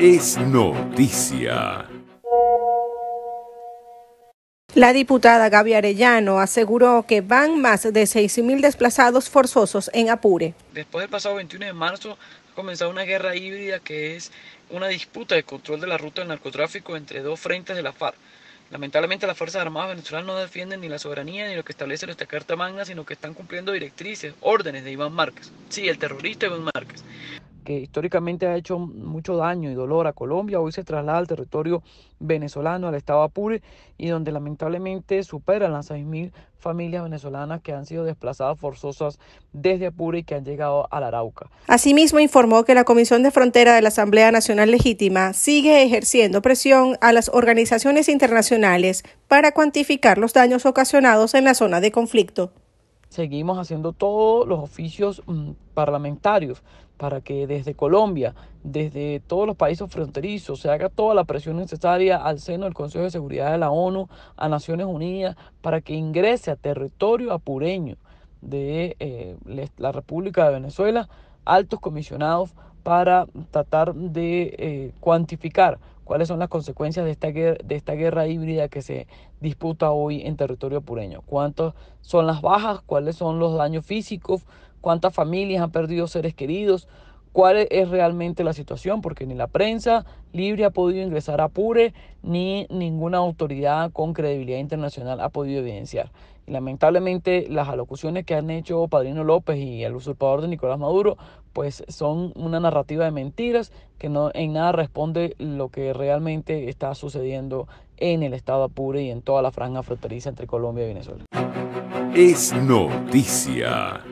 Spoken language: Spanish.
es noticia. La diputada Gaby Arellano aseguró que van más de 6.000 desplazados forzosos en Apure. Después del pasado 21 de marzo ha comenzado una guerra híbrida que es una disputa de control de la ruta del narcotráfico entre dos frentes de la FARC. Lamentablemente las Fuerzas Armadas venezolanas no defienden ni la soberanía ni lo que establece nuestra Carta Magna, sino que están cumpliendo directrices, órdenes de Iván Márquez. Sí, el terrorista Iván Márquez que históricamente ha hecho mucho daño y dolor a Colombia, hoy se traslada al territorio venezolano, al estado Apure, y donde lamentablemente superan las 6.000 familias venezolanas que han sido desplazadas forzosas desde Apure y que han llegado al Arauca. Asimismo, informó que la Comisión de Frontera de la Asamblea Nacional Legítima sigue ejerciendo presión a las organizaciones internacionales para cuantificar los daños ocasionados en la zona de conflicto seguimos haciendo todos los oficios mm, parlamentarios para que desde Colombia, desde todos los países fronterizos, se haga toda la presión necesaria al seno del Consejo de Seguridad de la ONU, a Naciones Unidas, para que ingrese a territorio apureño de eh, la República de Venezuela altos comisionados para tratar de eh, cuantificar cuáles son las consecuencias de esta, guerra, de esta guerra híbrida que se disputa hoy en territorio pureño ¿Cuántas son las bajas? ¿Cuáles son los daños físicos? ¿Cuántas familias han perdido seres queridos? cuál e-, es realmente la situación, porque ni la prensa libre ha podido ingresar a Apure, ni ninguna autoridad con credibilidad internacional ha podido evidenciar. Y lamentablemente las alocuciones que han hecho Padrino López y el usurpador de Nicolás Maduro, pues son una narrativa de mentiras que no en nada responde lo que realmente está sucediendo en el estado de Apure y en toda la franja fronteriza entre Colombia y Venezuela. Es noticia.